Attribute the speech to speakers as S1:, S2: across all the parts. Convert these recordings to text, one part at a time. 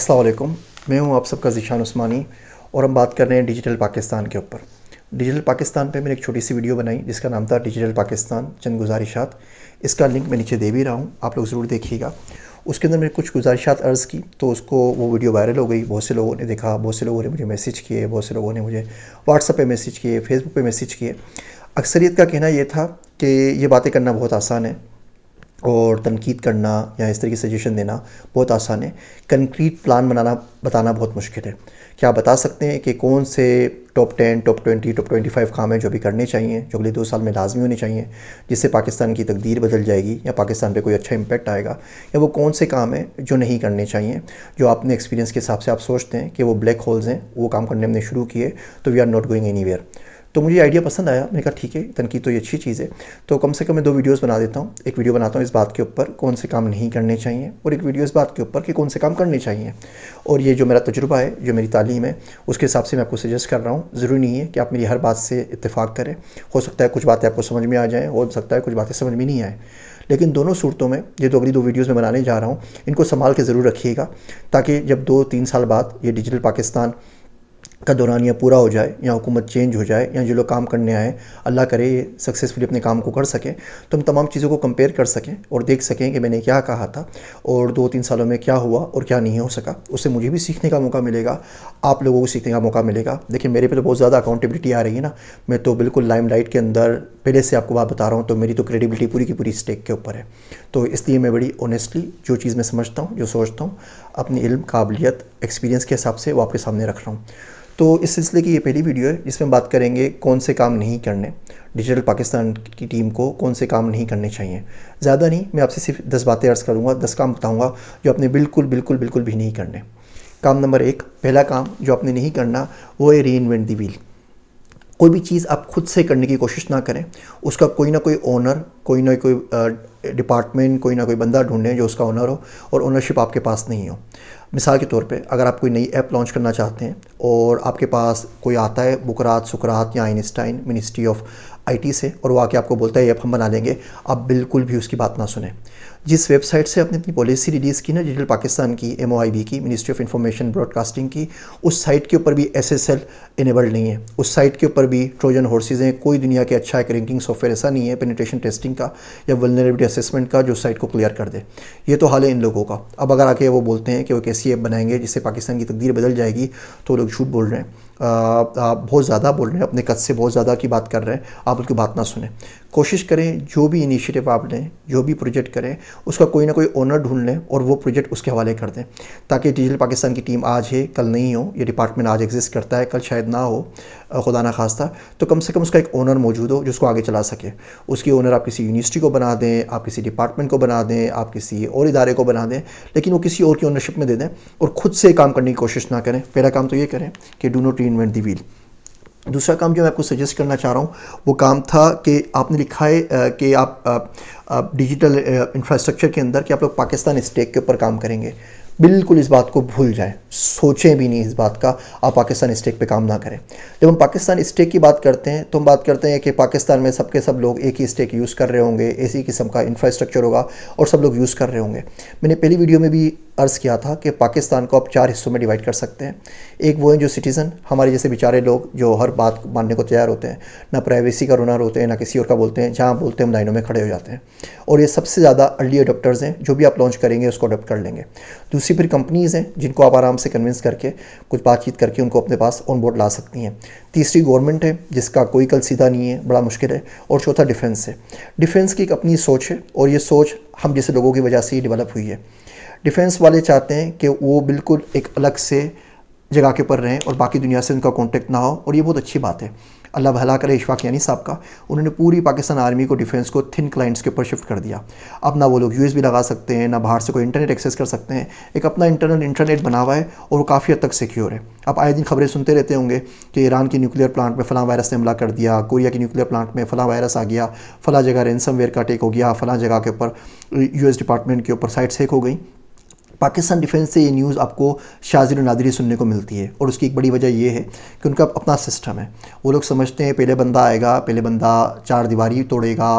S1: असलम मैं हूं आप सबका जीशान उस्मानी और हम बात कर रहे हैं डिजिटल पाकिस्तान के ऊपर डिजिटल पाकिस्तान पे मैंने एक छोटी सी वीडियो बनाई जिसका नाम था डिजिटल पाकिस्तान चंद गुजारिशात इसका लिंक मैं नीचे दे भी रहा हूँ आप लोग ज़रूर देखिएगा उसके अंदर मैंने कुछ गुजारिशात अर्ज़ की तो उसको वो वीडियो वायरल हो गई बहुत से लोगों ने देखा बहुत से लोगों ने मुझे मैसेज किए बहुत से लोगों ने मुझे व्हाट्सअप पर मैसेज किए फेसबुक पर मैसेज किए अक्सरियत का कहना ये था कि ये बातें करना बहुत आसान है और तनकीद करना या इस तरह की सजेशन देना बहुत आसान है कंक्रीट प्लान बनाना बताना बहुत मुश्किल है क्या आप बता सकते हैं कि कौन से top ten top twenty top twenty five काम हैं जो भी करने चाहिए जो अगले दो साल में लाजमी होने चाहिए जिससे पाकिस्तान की तकदीर बदल जाएगी या पाकिस्तान पे कोई अच्छा इम्पेक्ट आएगा या वो कौन से काम हैं जो नहीं करने चाहिए जो आपने एक्सपीरियंस के हिसाब से आप सोचते हैं कि वो ब्लैक होल्स हैं वो काम करने हमने शुरू किए तो we are not going any तो मुझे आइडिया पसंद आया मैंने कहा ठीक है तनकी तो ये अच्छी चीज़ है तो कम से कम मैं दो वीडियोस बना देता हूँ एक वीडियो बनाता हूँ इस बात के ऊपर कौन से काम नहीं करने चाहिए और एक वीडियो इस बात के ऊपर कि कौन से काम करने चाहिए और ये जो मेरा तजुर्बा है जो मेरी तालीम है उसके हिसाब से मैं आपको सजेस्ट कर रहा हूँ ज़रूरी नहीं है कि आप मेरी हर बात से इतफाक़ करें हो सकता है कुछ बातें आपको समझ में आ जाएँ हो सकता है कुछ बातें समझ में नहीं आएँ लेकिन दोनों सूरतों में ये तो अगली दो वीडियोस में बनाने जा रहा हूँ इनको संभाल के ज़रूर रखिएगा ताकि जब दो तीन साल बाद ये डिजिटल पाकिस्तान का दौरान यह पूरा हो जाए या हुकूमत चेंज हो जाए या जो लोग काम करने आए अल्लाह करे ये सक्सेसफुली अपने काम को कर सकें तो हम तमाम चीज़ों को कंपेयर कर सकें और देख सकें कि मैंने क्या कहा था और दो तीन सालों में क्या हुआ और क्या नहीं हो सका उससे मुझे भी सीखने का मौका मिलेगा आप लोगों को सीखने का मौका मिलेगा देखिए मेरे पे तो बहुत ज़्यादा अकाउंटेबिलिटी आ रही है ना मैं तो बिल्कुल लाइम के अंदर पहले से आपको बात बता रहा हूँ तो मेरी तो क्रेडिबिलिटी पूरी की पूरी स्टेक के ऊपर है तो इसलिए मैं बड़ी ऑनेस्टली जो चीज़ मैं समझता हूँ जो सोचता हूँ अपनी इल्म काबिलियत एक्सपीरियंस के हिसाब से वो आपके सामने रख रहा हूँ तो इस सिलसिले की ये पहली वीडियो है जिसमें बात करेंगे कौन से काम नहीं करने डिजिटल पाकिस्तान की टीम को कौन से काम नहीं करने चाहिए ज़्यादा नहीं मैं आपसे सिर्फ दस बातें अर्ज़ करूँगा दस काम बताऊँगा जो आपने बिल्कुल बिल्कुल बिल्कुल भी नहीं करने काम नंबर एक पहला काम जो आपने नहीं करना वो है री इन्वेंट दी व्हील कोई भी चीज़ आप खुद से करने की कोशिश ना करें उसका कोई ना कोई ओनर कोई ना कोई डिपार्टमेंट कोई ना कोई बंदा ढूंढें जो उसका ओनर हो और ओनरशिप आपके पास नहीं हो मिसाल के तौर पे अगर आप कोई नई ऐप लॉन्च करना चाहते हैं और आपके पास कोई आता है बुकरात सुकरात या आइनस्टाइन मिनिस्ट्री ऑफ आईटी से और वो आके आपको बोलता है ये ऐप हम बना लेंगे आप बिल्कुल भी उसकी बात ना सुने जिस वेबसाइट से आपने अपनी पॉलिसी रिलीज़ की ना डिजिटल पाकिस्तान की एम की मिनिस्ट्री ऑफ इंफॉर्मेशन ब्रॉडकास्टिंग की उस साइट के ऊपर भी एस एस एल इनेबल्ड नहीं है उस साइट के ऊपर भी ट्रोजन हॉर्सेज हैं कोई दुनिया के अच्छा एक रैंकिंग सॉफ्टवेयर ऐसा नहीं है पेनिट्रेशन टेस्टिंग का या वलनरेबिलिटी असेसमेंट का जो साइट को क्लियर कर दे ये तो हाल है इन लोगों का अब अगर आके वो बोलते हैं कि वो कैसी ऐप बनाएंगे जिससे पाकिस्तान की तकदीर बदल जाएगी तो लोग झूठ बोल रहे हैं आप बहुत ज़्यादा बोल रहे हैं अपने कद से बहुत ज़्यादा की बात कर रहे हैं आप उनकी बात ना सुने कोशिश करें जो भी इनिशिएटिव आप लें जो भी प्रोजेक्ट करें उसका कोई ना कोई ओनर ढूंढ लें और वो प्रोजेक्ट उसके हवाले कर दें ताकि डिजिटल पाकिस्तान की टीम आज है कल नहीं हो ये डिपार्टमेंट आज एग्जिस्ट करता है कल शायद ना हो खुदा ना खास्ता तो कम से कम उसका एक ओनर मौजूद हो जिसको आगे चला सके उसकी ओनर आप किसी यूनिवर्सिटी को बना दें आप किसी डिपार्टमेंट को बना दें आप किसी और इदारे को बना दें लेकिन वो किसी और की ओनरशिप में दे दें और ख़ुद से काम करने की कोशिश ना करें पहला काम तो ये करें कि do not reinvent the wheel दूसरा काम जो मैं आपको सजेस्ट करना चाह रहा हूँ वो काम था कि आपने लिखा है कि आप, डिजिटल इंफ्रास्ट्रक्चर के अंदर कि आप लोग पाकिस्तान स्टेक के ऊपर काम करेंगे बिल्कुल इस बात को भूल जाएं सोचें भी नहीं इस बात का आप पाकिस्तान स्टेक पे काम ना करें जब हम पाकिस्तान स्टेक की बात करते हैं तो हम बात करते हैं कि पाकिस्तान में सबके सब लोग एक ही स्टेक यूज़ कर रहे होंगे इसी किस्म का इंफ्रास्ट्रक्चर होगा और सब लोग यूज़ कर रहे होंगे मैंने पहली वीडियो में भी अर्ज़ किया था कि पाकिस्तान को आप चार हिस्सों में डिवाइड कर सकते हैं एक वो हैं जो सिटीज़न हमारे जैसे बेचारे लोग जो हर बात मानने को तैयार होते हैं ना प्राइवेसी का रोना रोते हैं ना किसी और का बोलते हैं जहाँ बोलते हैं हम लाइनों में खड़े हो जाते हैं और ये सबसे ज़्यादा अर्ली अडोप्टर्स हैं जो भी आप लॉन्च करेंगे उसको अडोप्ट कर लेंगे दूसरी फिर कंपनीज़ हैं जिनको आप आराम से कन्विंस करके कुछ बातचीत करके उनको अपने पास ऑन बोर्ड ला सकती हैं तीसरी गवर्नमेंट है जिसका कोई कल सीधा नहीं है बड़ा मुश्किल है और चौथा डिफेंस है डिफेंस की एक अपनी सोच है और ये सोच हम जैसे लोगों की वजह से ही डेवलप हुई है डिफेंस वाले चाहते हैं कि वो बिल्कुल एक अलग से जगह के ऊपर रहें और बाकी दुनिया से उनका कॉन्टेक्ट ना हो और ये बहुत अच्छी बात है अल्लाह भला करे इशफाक यानी साहब का उन्होंने पूरी पाकिस्तान आर्मी को डिफेंस को थिन क्लाइंट्स के ऊपर शिफ्ट कर दिया अब ना वो लोग यूएस भी लगा सकते हैं ना बाहर से कोई इंटरनेट एक्सेस कर सकते हैं एक अपना इंटरनल इंटरनेट बना हुआ है और वो काफ़ी हद तक सिक्योर है अब आए दिन खबरें सुनते रहते होंगे कि ईरान की न्यूक्लियर प्लांट में फ़लाँ वायरस ने हमला कर दिया कोरिया की न्यूक्लियर प्लांट में फ़लाँ वायरस आ गया फ़लाँ जगह रेंसम वेयर का टेक हो गया फ़लाँ जगह के ऊपर यू डिपार्टमेंट के ऊपर साइट्स हेक हो गई पाकिस्तान डिफेंस से ये न्यूज़ आपको शाजिर नादरी सुनने को मिलती है और उसकी एक बड़ी वजह ये है कि उनका अपना सिस्टम है वो लोग समझते हैं पहले बंदा आएगा पहले बंदा चार दीवारी तोड़ेगा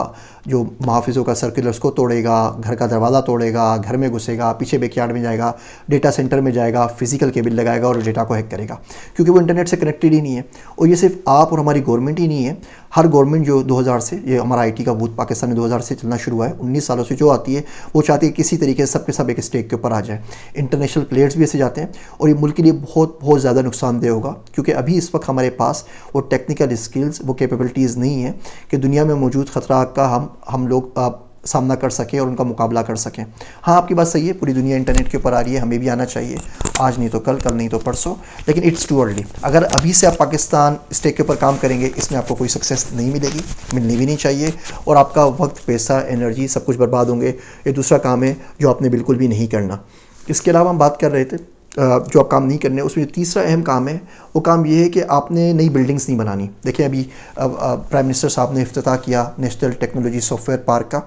S1: जो मुहाफिजों का सर्कुलर उसको तोड़ेगा घर का दरवाज़ा तोड़ेगा घर में घुसेगा पीछे बेकयार्ड में जाएगा डेटा सेंटर में जाएगा फिजिकल केबल लगाएगा और डेटा को हैक करेगा क्योंकि वो इंटरनेट से कनेक्टेड ही नहीं है और ये सिर्फ आप और हमारी गवर्नमेंट ही नहीं है हर गवर्नमेंट जो 2000 से ये हमारा आईटी का बूथ पाकिस्तान में 2000 से चलना शुरू हुआ है 19 सालों से जो आती है वो चाहती है किसी तरीके से सबके सब एक स्टेक के ऊपर आ जाए इंटरनेशनल प्लेयर्स भी ऐसे जाते हैं और ये मुल्क के लिए बहुत बहुत ज़्यादा नुकसानदेह होगा क्योंकि अभी इस वक्त हमारे पास वो टेक्निकल स्किल्स वो कैपेबलिटीज़ नहीं है कि दुनिया में मौजूद ख़तरा का हम हम लोग सामना कर सकें और उनका मुकाबला कर सकें हाँ आपकी बात सही है पूरी दुनिया इंटरनेट के ऊपर आ रही है हमें भी आना चाहिए आज नहीं तो कल कल नहीं तो परसों लेकिन इट्स टू अर्ली अगर अभी से आप पाकिस्तान स्टेक के ऊपर काम करेंगे इसमें आपको कोई सक्सेस नहीं मिलेगी मिलनी भी नहीं चाहिए और आपका वक्त पैसा एनर्जी सब कुछ बर्बाद होंगे ये दूसरा काम है जो आपने बिल्कुल भी नहीं करना इसके अलावा हम बात कर रहे थे जो आप काम नहीं करने उसमें जो तीसरा अहम काम है वो काम ये है कि आपने नई बिल्डिंग्स नहीं बनानी देखिए अभी प्राइम मिनिस्टर साहब ने अफ्ताह किया नेशनल टेक्नोलॉजी सॉफ्टवेयर पार्क का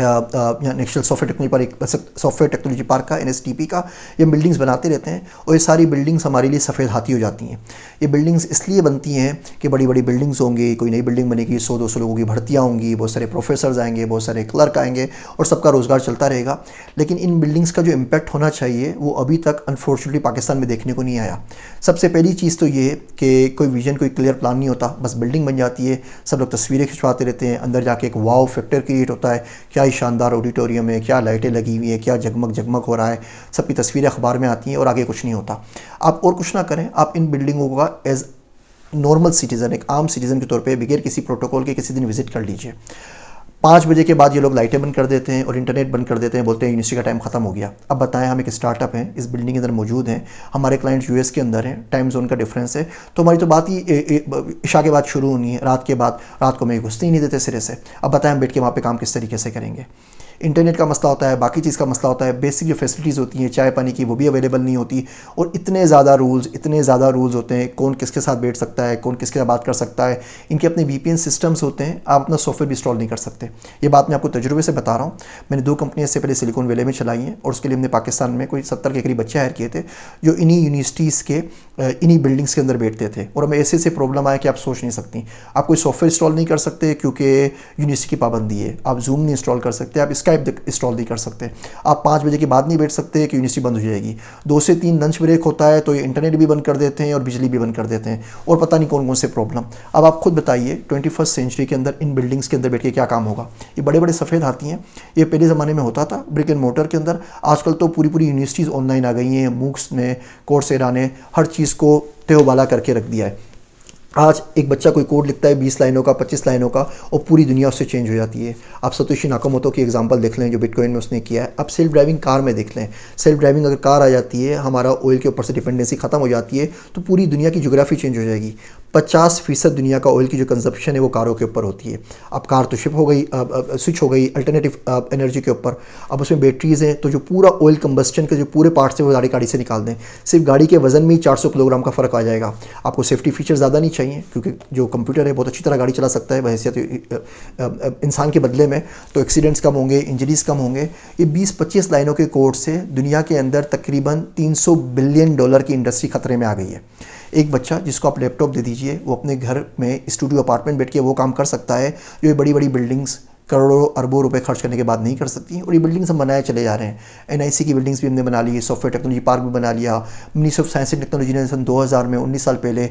S1: national software technology park software technology park का एन का ये बिल्डिंग्स बनाते रहते हैं और ये सारी बिल्डिंग्स हमारे लिए सफ़ेद हाथी हो जाती हैं ये बिल्डिंग्स इसलिए बनती हैं कि बड़ी बड़ी बिल्डिंग्स होंगी कोई नई बिल्डिंग बनेगी सौ दो सौ लोगों की भर्तियाँ होंगी बहुत सारे प्रोफेसर आएंगे बहुत सारे क्लर्क आएंगे और सबका रोज़गार चलता रहेगा लेकिन इन बिल्डिंग्स का जो इम्पैक्ट होना चाहिए वो अभी तक अनफॉर्चुनेटली पाकिस्तान में देखने को नहीं आया सबसे पहली चीज़ तो ये है कि कोई विजन कोई क्लियर प्लान नहीं होता बस बिल्डिंग बन जाती है सब लोग तस्वीरें खिंचवाते रहते हैं अंदर जाके एक वाव फैक्टर क्रिएट होता है क्या ही शानदार ऑडिटोरियम है क्या लाइटें लगी हुई है क्या जगमग जगमग हो रहा है सबकी तस्वीरें अखबार में आती हैं और आगे कुछ नहीं होता आप और कुछ ना करें आप इन बिल्डिंगों का एज नॉर्मल सिटीज़न एक आम सिटीज़न के तौर पर बगैर किसी प्रोटोकॉल के किसी दिन विज़िट कर लीजिए पाँच बजे के बाद ये लोग लाइटें बंद कर देते हैं और इंटरनेट बंद कर देते हैं बोलते हैं यूनिवर्सिटी का टाइम खत्म हो गया अब बताएं हम एक स्टार्टअप हैं इस बिल्डिंग के अंदर मौजूद हैं हमारे क्लाइंट्स यूएस के अंदर हैं टाइम जोन का डिफरेंस है तो हमारी तो बात ही ईशा के बाद शुरू होनी है रात के बाद रात को मैं घुसते ही नहीं देते सिरे से अब बताएं हम बैठ के वहाँ पर काम किस तरीके से करेंगे इंटरनेट का मसला होता है बाकी चीज़ का मसला होता है बेसिक जो फैसिलिटीज़ होती हैं चाय पानी की वो भी अवेलेबल नहीं होती और इतने ज़्यादा रूल्स इतने ज़्यादा रूल्स होते हैं कौन किसके साथ बैठ सकता है कौन किसके साथ बात कर सकता है इनके अपने वी सिस्टम्स होते हैं आप अपना सॉफ्टवेयर भी इंस्टॉल नहीं कर सकते ये बात मैं आपको तजुर्बे से बता रहा हूँ मैंने दो कंपनियाँ इससे पहले सिलिकॉन वैली में चलाई हैं और उसके लिए हमने पाकिस्तान में कोई सत्तर के करीब बच्चे हायर किए थे जो इन्हीं यूनिवर्सिटीज़ के इन्हीं बिल्डिंग्स के अंदर बैठते थे और हमें ऐसे ऐसे प्रॉब्लम आया कि आप सोच नहीं सकती आप कोई सॉफ्टवेयर इंस्टॉल नहीं कर सकते क्योंकि यूनिवर्सिटी की पाबंदी है आप जूम नहीं इंस्टॉल कर सकते आप स्काइप इंस्टॉल नहीं कर सकते आप पाँच बजे के बाद नहीं बैठ सकते कि यूनिवर्सिटी बंद हो जाएगी दो से तीन लंच ब्रेक होता है तो ये इंटरनेट भी बंद कर देते हैं और बिजली भी बंद कर देते हैं और पता नहीं कौन कौन से प्रॉब्लम अब आप खुद बताइए ट्वेंटी सेंचुरी के अंदर इन बिल्डिंग्स के अंदर बैठ के क्या काम होगा होगा ये बड़े बड़े सफ़ेद हाथी हैं ये पहले ज़माने में होता था ब्रिक एंड मोटर के अंदर आजकल तो पूरी पूरी यूनिवर्सिटीज़ ऑनलाइन आ गई हैं मूक्स ने कोर्सेरा ने हर चीज़ को त्योबाला करके रख दिया है आज एक बच्चा कोई कोड लिखता है बीस लाइनों का पच्चीस लाइनों का और पूरी दुनिया उससे चेंज हो जाती है आप सतोशी नाकामोतो की एग्जांपल देख लें जो बिटकॉइन में उसने किया है अब सेल्फ ड्राइविंग कार में देख लें सेल्फ ड्राइविंग अगर कार आ जाती है हमारा ऑयल के ऊपर से डिपेंडेंसी खत्म हो जाती है तो पूरी दुनिया की जोग्राफी चेंज हो जाएगी 50 फीसद दुनिया का ऑयल की जो कंजप्शन है वो कारों के ऊपर होती है अब कार तो शिप हो गई अब स्विच हो गई अल्टरनेटिव एनर्जी के ऊपर अब उसमें बैटरीज हैं तो जो पूरा ऑयल कंबस्टन के जो पूरे पार्ट्स हैं वो गाड़ी गाड़ी से निकाल दें सिर्फ गाड़ी के वजन में ही चार किलोग्राम का फ़र्क आ जाएगा आपको सेफ्टी फीचर ज़्यादा नहीं चाहिए क्योंकि जो कंप्यूटर है बहुत अच्छी तरह गाड़ी चला सकता है बहसीत इंसान के बदले में तो एक्सीडेंट्स कम होंगे इंजरीज़ कम होंगे ये बीस पच्चीस लाइनों के कोर्ट से दुनिया के अंदर तकरीबन तीन बिलियन डॉलर की इंडस्ट्री खतरे में आ गई है एक बच्चा जिसको आप लैपटॉप दे दीजिए वो अपने घर में स्टूडियो अपार्टमेंट बैठ के वो काम कर सकता है जो ये बड़ी बड़ी बिल्डिंग्स करोड़ों अरबों रुपए खर्च करने के बाद नहीं कर सकती और ये बिल्डिंग्स हम बनाए चले जा रहे हैं एन की बिल्डिंग्स भी हमने बना ली सॉफ्टवेयर टेक्नोलॉजी पार्क भी बना लिया ministry of science and technology ने सन 2000 में 19 साल पहले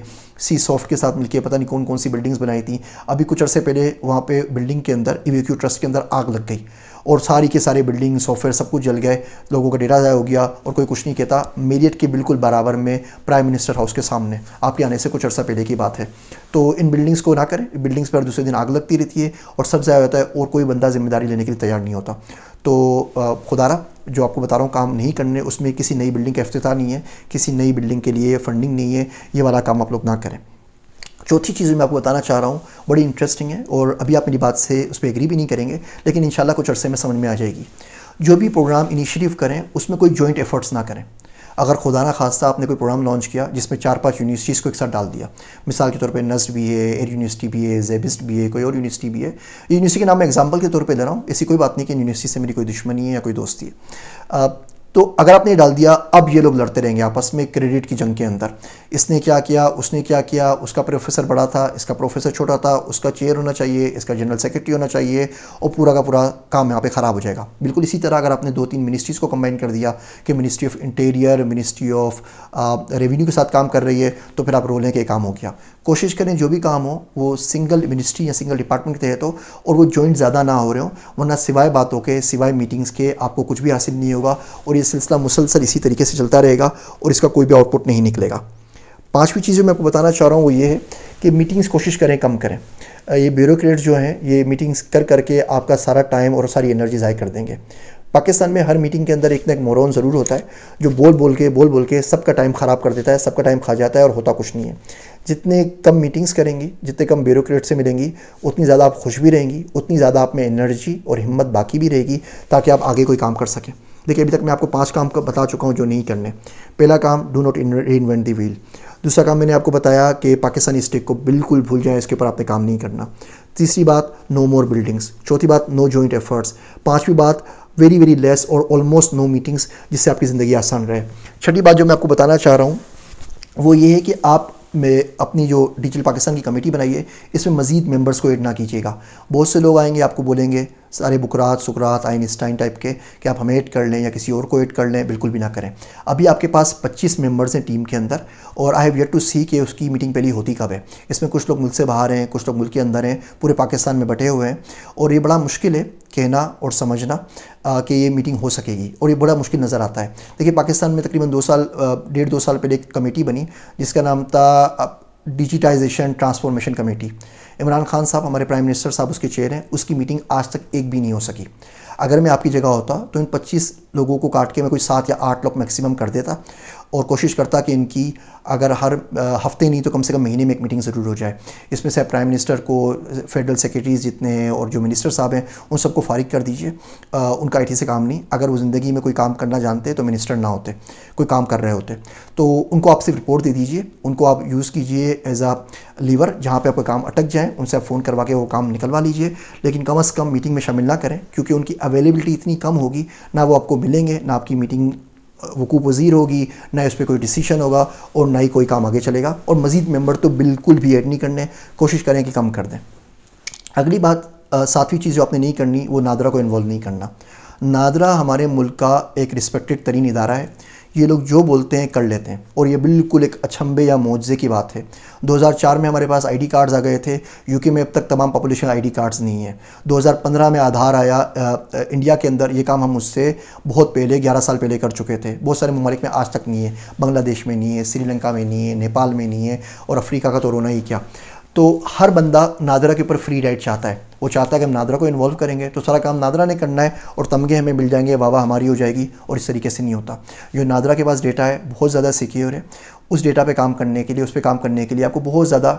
S1: सी सॉफ्ट के साथ मिलकर पता नहीं कौन कौन सी बिल्डिंग्स बनाई थी अभी कुछ अर्से पहले वहाँ पे बिल्डिंग के अंदर ई e ट्रस्ट के अंदर आग लग गई और सारी के सारे बिल्डिंग सॉफ्टवेयर सब कुछ जल गए लोगों का डेटा ज़ाया हो गया और कोई कुछ नहीं कहता मेरियट के बिल्कुल बराबर में प्राइम मिनिस्टर हाउस के सामने आपके आने से कुछ अर्सा पहले की बात है तो इन बिल्डिंग्स को ना करें बिल्डिंग्स पर दूसरे दिन आग लगती रहती है और सब ज़ाया होता है और कोई बंदा जिम्मेदारी लेने के लिए तैयार नहीं होता तो खुदारा जो आपको बता रहा हूँ काम नहीं करने उसमें किसी नई बिल्डिंग का अफ्तार नहीं है किसी नई बिल्डिंग के लिए फंडिंग नहीं है ये वाला काम आप लोग ना करें चौथी चीज़ मैं आपको बताना चाह रहा हूँ बड़ी इंटरेस्टिंग है और अभी आप मेरी बात से उस पर एग्री भी नहीं करेंगे लेकिन इन कुछ अरसे में समझ में आ जाएगी जो भी प्रोग्राम इनिशिएटिव करें उसमें कोई जॉइंट एफर्ट्स ना करें अगर खुदा ना खास्ता आपने कोई प्रोग्राम लॉन्च किया जिसमें चार पांच यूनिवर्सिटीज़ को एक साथ डाल दिया मिसाल के तौर पे नस्ट भी है एयर यूनिवर्सिटी भी है जेबिस्ट भी है कोई और यूनिवर्सिटी भी है यूनिवर्सिटी के नाम मैं एग्जाम्पल के तौर पे दे रहा हूँ ऐसी कोई बात नहीं कि यूनिवर्सिटी से मेरी कोई दुश्मनी है या कोई दोस्ती है तो अगर आपने डाल दिया अब ये लोग लड़ते रहेंगे आपस में क्रेडिट की जंग के अंदर इसने क्या किया उसने क्या किया उसका प्रोफेसर बड़ा था इसका प्रोफेसर छोटा था उसका चेयर होना चाहिए इसका जनरल सेक्रेटरी होना चाहिए और पूरा का पूरा काम यहाँ पे ख़राब हो जाएगा बिल्कुल इसी तरह अगर आपने दो तीन मिनिस्ट्रीज़ को कंबाइन कर दिया कि ministry of interior ministry of revenue के साथ काम कर रही है तो फिर आप रोलने के काम हो गया कोशिश करें जो भी काम हो वो सिंगल मिनिस्ट्री या सिंगल डिपार्टमेंट के तहत हो और वो जॉइंट ज़्यादा ना हो रहे हो वरना सिवाय बातों के सिवाय मीटिंग्स के आपको कुछ भी हासिल नहीं होगा और ये सिलसिला मुसलसल इसी तरीके से चलता रहेगा और इसका कोई भी आउटपुट नहीं निकलेगा पाँचवीं चीज़ जो मैं आपको बताना चाह रहा हूँ वो ये है कि मीटिंग्स कोशिश करें कम करें ये ब्यूरोक्रेट्स जो हैं ये मीटिंग्स कर करके आपका सारा टाइम और सारी एनर्जी ज़ाय कर देंगे पाकिस्तान में हर मीटिंग के अंदर एक ना एक मोरन ज़रूर होता है जो बोल बोल के बोल बोल के सबका टाइम ख़राब कर देता है सबका टाइम खा जाता है और होता कुछ नहीं है जितने कम मीटिंग्स करेंगी जितने कम ब्यूरोक्रेट से मिलेंगी उतनी ज़्यादा आप खुश भी रहेंगी उतनी ज़्यादा आप में एनर्जी और हिम्मत बाकी भी रहेगी ताकि आप आगे कोई काम कर सकें देखिए अभी तक मैं आपको पांच काम का बता चुका हूँ जो नहीं करने पहला काम do not reinvent the wheel दूसरा काम मैंने आपको बताया कि पाकिस्तानी स्टेट को बिल्कुल भूल जाए इसके ऊपर आपने काम नहीं करना तीसरी बात नो मोर बिल्डिंग्स चौथी बात नो जॉइंट एफर्ट्स पाँचवीं बात वेरी वेरी लेस और ऑलमोस्ट नो मीटिंग्स जिससे आपकी ज़िंदगी आसान रहे छठी बात जो मैं आपको बताना चाह रहा हूँ वो ये है कि आप में अपनी जो डिजिटल पाकिस्तान की कमेटी बनाई है इसमें मज़ीद मेंबर्स को ऐड ना कीजिएगा बहुत से लोग आएंगे आपको बोलेंगे सारे बुकरात सुकरात आइनस्टाइन टाइप के कि आप हमें ऐड कर लें या किसी और को एड कर लें बिल्कुल भी ना करें अभी आपके पास 25 मेंबर्स हैं टीम के अंदर और I have yet to see कि उसकी मीटिंग पहली होती कब है इसमें कुछ लोग मुल्क से बाहर हैं कुछ लोग मुल्क के अंदर हैं पूरे पाकिस्तान में बटे हुए हैं और ये बड़ा मुश्किल है कहना और समझना आ, कि ये मीटिंग हो सकेगी और ये बड़ा मुश्किल नज़र आता है देखिए पाकिस्तान में तकरीबन दो साल डेढ़ दो साल पहले एक कमेटी बनी जिसका नाम था digitization transformation committee Imran Khan साहब हमारे प्राइम मिनिस्टर साहब उसके चेयर हैं उसकी मीटिंग आज तक एक भी नहीं हो सकी अगर मैं आपकी जगह होता तो इन 25 लोगों को काट के मैं कोई सात या आठ लोग मैक्सिमम कर देता और कोशिश करता कि इनकी अगर हर हफ्ते नहीं तो कम से कम महीने में एक मीटिंग ज़रूर हो जाए इसमें से प्राइम मिनिस्टर को फेडरल सेक्रेटरीज जितने हैं और जो मिनिस्टर साहब हैं उन सबको फारिग कर दीजिए उनका आई से काम नहीं अगर वो ज़िंदगी में कोई काम करना जानते तो मिनिस्टर ना होते कोई काम कर रहे होते तो उनको आप सिर्फ रिपोर्ट दे दीजिए उनको आप यूज़ कीजिए एज आ लीवर जहाँ पर आपका काम अटक जाए उनसे आप फ़ोन करवा के वो काम निकलवा लीजिए लेकिन कम अज़ कम मीटिंग में शामिल ना करें क्योंकि उनकी अवेलेबिलिटी इतनी कम होगी ना वो आपको मिलेंगे ना आपकी मीटिंग वकू पजीर होगी ना इस पर कोई डिसीशन होगा और ना ही कोई काम आगे चलेगा और मज़ीद मेम्बर तो बिल्कुल भी ऐड नहीं करने कोशिश करें कि कम कर दें अगली बात सातवीं चीज़ जो आपने नहीं करनी वो नादरा को इन्वॉल्व नहीं करना नादरा हमारे मुल्क का एक रिस्पेक्टेड तरीन इदारा है ये लोग जो बोलते हैं कर लेते हैं और ये बिल्कुल एक अचंभे या मुआवजे की बात है 2004 में हमारे पास आईडी कार्ड्स आ गए थे यूके में अब तक तमाम पॉपुलेशन आईडी कार्ड्स नहीं है 2015 में आधार आया आ, इंडिया के अंदर ये काम हम उससे बहुत पहले ग्यारह साल पहले कर चुके थे बहुत सारे ममालिक में आज तक नहीं है बांग्लादेश में नहीं है श्रीलंका में नहीं है नेपाल में नहीं है और अफ्रीका का तो रोना ही क्या तो हर बंदा नादरा के ऊपर फ्री राइड चाहता है वो चाहता है कि हम नादरा को इन्वॉल्व करेंगे तो सारा काम नादरा ने करना है और तमगे हमें मिल जाएंगे वाह हमारी हो जाएगी और इस तरीके से नहीं होता जो नादरा के पास डेटा है बहुत ज़्यादा सिक्योर है उस डेटा पर काम करने के लिए उस पर काम करने के लिए आपको बहुत ज़्यादा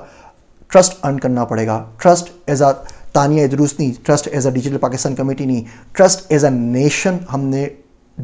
S1: ट्रस्ट अर्न करना पड़ेगा trust as a Tania Aidrus नहीं trust as a digital Pakistan committee नहीं ट्रस्ट एज अ नेशन हमने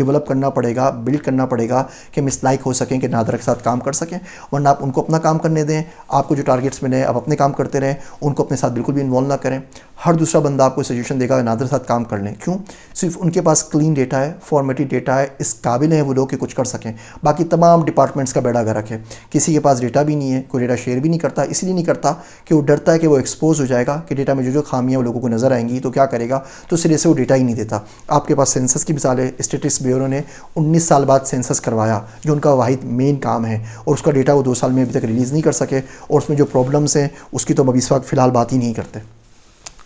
S1: डेवलप करना पड़ेगा बिल्ड करना पड़ेगा कि हम इस लाइक हो सकें कि नादरा के साथ काम कर सकें वरना आप उनको अपना काम करने दें आपको जो टारगेट्स मिले आप अपने काम करते रहें उनको अपने साथ बिल्कुल भी इन्वॉल्व ना करें हर दूसरा बंदा आपको सजेशन देगा नादर साथ काम कर लें क्यों सिर्फ उनके पास क्लीन डेटा है फॉर्मेटिव डेटा है इस काबिल हैं वो लोग कि कुछ कर सकें बाकी तमाम डिपार्टमेंट्स का बेड़ा गरक है किसी के पास डेटा भी नहीं है कोई डेटा शेयर भी नहीं करता इसलिए नहीं करता कि वो डरता है कि वो एक्सपोज हो जाएगा कि डेटा में जो जो खामियाँ वो लोगों को नज़र आएंगी तो क्या करेगा तो सिरे से वो डेटा ही नहीं देता आपके पास सेंसस की मिसाल है स्टेटिक्स ब्यूरो ने उन्नीस साल बाद सेंसस करवाया जो उनका वाहिद मेन काम है और उसका डेटा वो दो साल में अभी तक रिलीज़ नहीं कर सके और उसमें जो प्रॉब्लम्स हैं उसकी तो हम अभी इस वक्त फ़िलहाल बात ही नहीं करते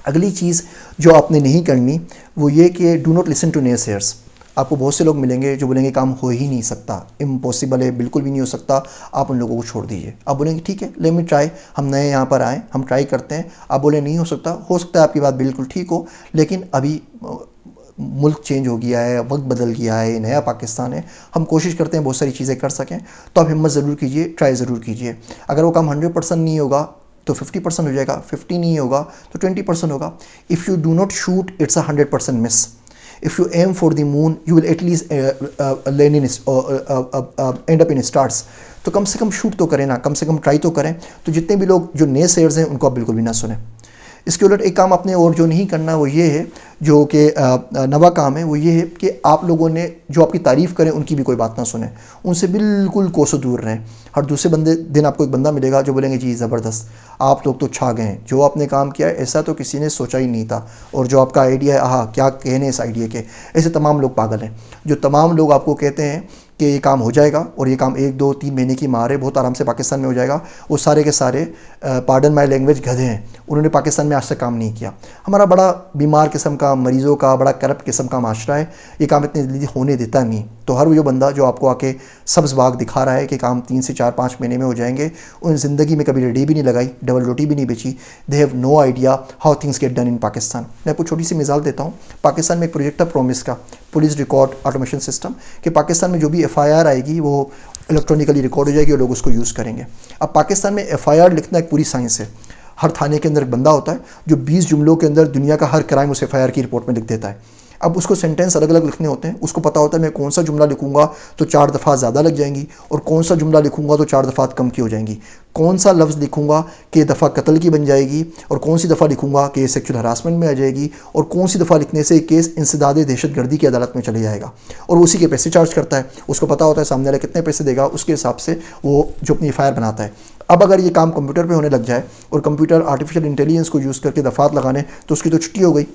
S1: अगली चीज़ जो आपने नहीं करनी वो ये कि do not listen to naysayers आपको बहुत से लोग मिलेंगे जो बोलेंगे काम हो ही नहीं सकता इम्पॉसिबल है बिल्कुल भी नहीं हो सकता आप उन लोगों को छोड़ दीजिए आप बोलेंगे ठीक है लेट मी ट्राई हम नए यहाँ पर आएँ हम ट्राई करते हैं आप बोले नहीं हो सकता हो सकता है आपकी बात बिल्कुल ठीक हो लेकिन अभी मुल्क चेंज हो गया है वक्त बदल गया है नया पाकिस्तान है हम कोशिश करते हैं बहुत सारी चीज़ें कर सकें तो आप हिम्मत ज़रूर कीजिए ट्राई ज़रूर कीजिए अगर वो काम हंड्रेड परसेंट नहीं होगा तो 50 परसेंट हो जाएगा 50 नहीं होगा तो 20 परसेंट होगा if you do not shoot it's a 100 percent miss if you aim for the moon you will at least land in end up in uh, uh, uh, uh तो कम से कम शूट तो करें ना कम से कम ट्राई तो करें तो जितने भी लोग जो नए सेयर्स हैं उनको आप बिल्कुल भी ना सुने इसके उलट एक काम आपने और जो नहीं करना वो ये है जो कि नवा काम है वो ये है कि आप लोगों ने जो आपकी तारीफ़ करें उनकी भी कोई बात ना सुने उनसे बिल्कुल कोसों दूर रहें हर दूसरे बंदे दिन आपको एक बंदा मिलेगा जो बोलेंगे जी ज़बरदस्त आप लोग तो छा गए हैं जो आपने काम किया है ऐसा तो किसी ने सोचा ही नहीं था और जो आपका आइडिया है आह क्या कहने इस आइडिया के ऐसे तमाम लोग पागल हैं जो तमाम लोग आपको कहते हैं कि ये काम हो जाएगा और ये काम एक दो तीन महीने की मार है बहुत आराम से पाकिस्तान में हो जाएगा वो सारे के सारे पार्डन माई लैंग्वेज गधे हैं उन्होंने पाकिस्तान में आज तक काम नहीं किया हमारा बड़ा बीमार किस्म का मरीज़ों का बड़ा करप्ट किस्म का माशरा है ये काम इतने जल्दी होने देता नहीं तो हर वो बंदा जो आपको आके सब्ज़ बाग दिखा रहा है कि काम तीन से चार पाँच महीने में हो जाएंगे उन ज़िंदगी में कभी रेडी भी नहीं लगाई डबल रोटी भी नहीं बेची they have no idea how things get done in Pakistan मैं आपको छोटी सी मिसाल देता हूँ पाकिस्तान में एक प्रोजेक्ट था प्रोमिस का पुलिस रिकॉर्ड ऑटोमेशन सिस्टम कि पाकिस्तान में जो भी एफ़ आएगी वो इलेक्ट्रॉनिकली रिकॉर्ड हो जाएगी और लोग उसको यूज़ करेंगे अब पाकिस्तान में एफ़ लिखना एक पूरी साइंस है हर थाने के अंदर एक बंदा होता है जो 20 जुमलों के अंदर दुनिया का हर क्राइम उस एफ की रिपोर्ट में लिख देता है अब उसको सेंटेंस अलग अलग लिखने होते हैं उसको पता होता है मैं कौन सा जुमला लिखूंगा तो चार दफ़ा ज़्यादा लग जाएंगी और कौन सा जुमला लिखूंगा तो चार दफ़ा कम की हो जाएंगी कौन सा लफ्ज़ लिखूंगा कि दफ़ा कत्ल की बन जाएगी और कौन सी दफ़ा लिखूंगा कि सेक्चुअल हरासमेंट में आ जाएगी और कौन सी दफ़ा लिखने से केस इंसदाद दहशत गर्दी की अदालत में चले जाएगा और उसी के पैसे चार्ज करता है उसको पता होता है सामने वाला कितने पैसे देगा उसके हिसाब से वो जो अपनी एफ बनाता है अब अगर ये काम कंप्यूटर पे होने लग जाए और कंप्यूटर आर्टिफिशियल इंटेलिजेंस को यूज़ करके दफात लगाने तो उसकी तो छुट्टी हो गई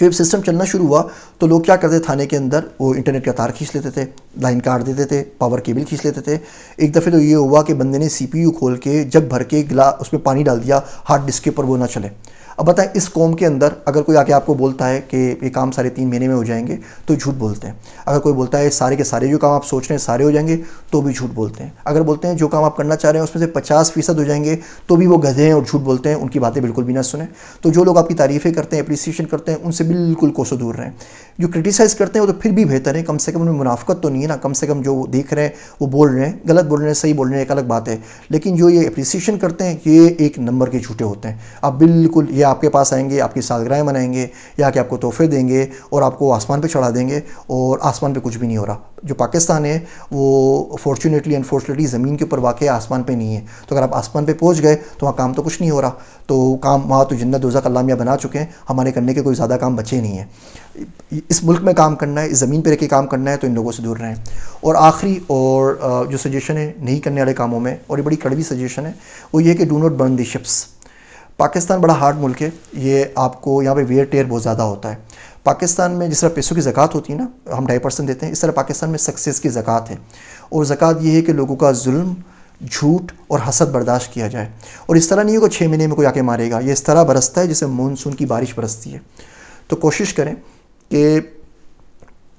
S1: तो जब सिस्टम चलना शुरू हुआ तो लोग क्या करते थाने के अंदर वो इंटरनेट का तार खींच लेते थे लाइन काट देते थे पावर केबल खींच लेते थे एक दफ़े तो ये हुआ कि बंदे ने सीपीयू खोल के जब भर के गिला उसमें पानी डाल दिया हार्ड डिस्क के ऊपर वो ना चले अब बताएं इस कॉम के अंदर अगर कोई आके आपको बोलता है कि ये काम सारे तीन महीने में हो जाएंगे तो झूठ बोलते हैं अगर कोई बोलता है सारे के सारे जो काम आप सोच रहे हैं सारे हो जाएंगे तो भी झूठ बोलते हैं अगर बोलते हैं जो काम आप करना चाह रहे हैं उसमें से पचास फीसद हो जाएंगे तो भी वो गधे हैं और झूठ बोलते हैं उनकी बातें बिल्कुल भी ना सुने तो जो लोग आपकी तारीफ़ें करते हैं अप्रिसिएशन करते हैं उनसे बिल्कुल कोसो दूर रहें जो क्रिटिसाइज़ करते हैं वो तो फिर भी बेहतर है कम से कम उनमें मुनाफ़त तो नहीं है ना कम से कम जो देख रहे हैं वो बोल रहे हैं गलत बोल रहे हैं सही बोल रहे हैं एक अलग बात है लेकिन जो ये अप्रिसिएशन करते हैं ये एक नंबर के झूठे होते हैं आप बिल्कुल ये आपके पास आएंगे आपकी सालगराहें मनाएंगे या कि आपको तोहफे देंगे और आपको आसमान पर चढ़ा देंगे और आसमान पर कुछ भी नहीं हो रहा जो पाकिस्तान है वो फॉर्चुनेटली अनफॉर्चुनेटली ज़मीन के ऊपर वाकई आसमान पर नहीं है तो अगर आप आसमान पर पहुँच गए तो वहाँ काम तो कुछ नहीं हो रहा तो काम वहाँ तो जिंदा दोजा कलामिया बना चुके हैं हमारे करने के कोई ज़्यादा काम बचे नहीं हैं इस मुल्क में काम करना है इस ज़मीन पर रह के काम करना है तो इन लोगों से दूर रहें और आखिरी और जो सजेशन है नहीं करने वाले कामों में और ये बड़ी कड़वी सजेशन है वो ये कि do not burn the ships Pakistan बड़ा हार्ड मुल्क है ये आपको यहाँ पे वेयर टेयर बहुत ज़्यादा होता है पाकिस्तान में जिस तरह पैसों की ज़क़़त होती है ना हम ढाई परसेंट देते हैं इस तरह पाकिस्तान में सक्सेस की ज़क़़त है और ज़क़़त ये है कि लोगों का जुल्म झूठ और हसद बर्दाश्त किया जाए और इस तरह नहीं है कि छः महीने में कोई आके मारेगा ये इस तरह बरसता है जैसे मानसून की बारिश बरसती है तो कोशिश करें कि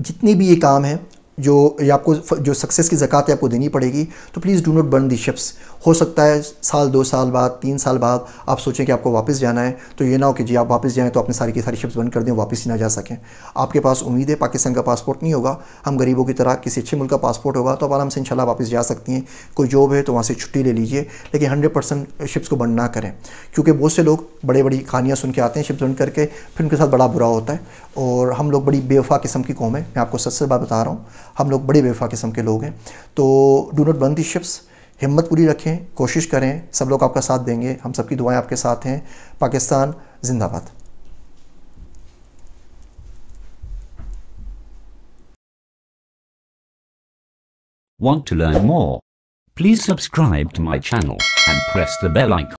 S1: जितनी भी ये काम है जो ये आपको जो सक्सेस की ज़क़़त है आपको देनी पड़ेगी तो please do not burn the ships हो सकता है साल दो साल बाद तीन साल बाद आप सोचें कि आपको वापस जाना है तो ये ना हो कि जी आप वापस जाएँ तो अपने सारी की सारी शिप्स बंद कर दें वापस ही ना जा सकें आपके पास उम्मीद है पाकिस्तान का पासपोर्ट नहीं होगा हम गरीबों की तरह किसी अच्छे मुल्क का पासपोर्ट होगा तो आप आराम से इंशाल्लाह वापस जा सकती हैं कोई जॉब है तो वहाँ से छुट्टी ले लीजिए लेकिन हंड्रेड परसेंट शिप्स को बंद ना करें क्योंकि बहुत से लोग बड़े बड़ी कहानियाँ सुन के आते हैं शिप्स बंद करके फिर उनके साथ बड़ा बुरा होता है और हम लोग बड़ी बेवफा किस्म की कौम है मैं आपको सच से बात बता रहा हूँ हम लोग बड़े बेवफा किस्म के लोग हैं तो डू नॉट बंद दी शिप्स हिम्मत पूरी रखें कोशिश करें सब लोग आपका साथ देंगे हम सबकी दुआएं आपके साथ हैं पाकिस्तान जिंदाबाद Want to learn more? Please subscribe to my channel and press the bell icon.